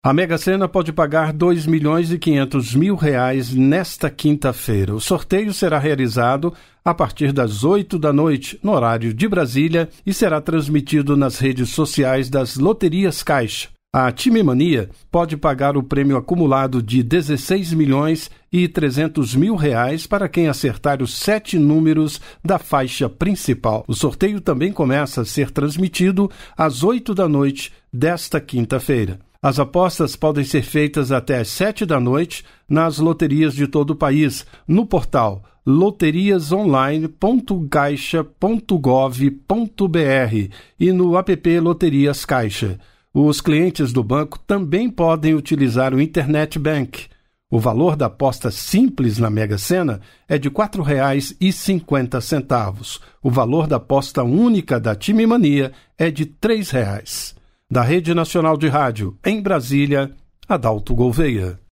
A Mega Sena pode pagar 2 milhões e 500 mil reais nesta quinta-feira. O sorteio será realizado a partir das 8 da noite, no horário de Brasília, e será transmitido nas redes sociais das Loterias Caixa. A Time Mania pode pagar o prêmio acumulado de 16 milhões e 300 mil reais para quem acertar os sete números da faixa principal. O sorteio também começa a ser transmitido às 8 da noite desta quinta-feira. As apostas podem ser feitas até às sete da noite nas loterias de todo o país, no portal loteriasonline.caixa.gov.br e no app Loterias Caixa. Os clientes do banco também podem utilizar o Internet Bank. O valor da aposta simples na Mega Sena é de R$ 4,50. O valor da aposta única da Time Mania é de R$ 3,00. Da Rede Nacional de Rádio, em Brasília, Adalto Gouveia.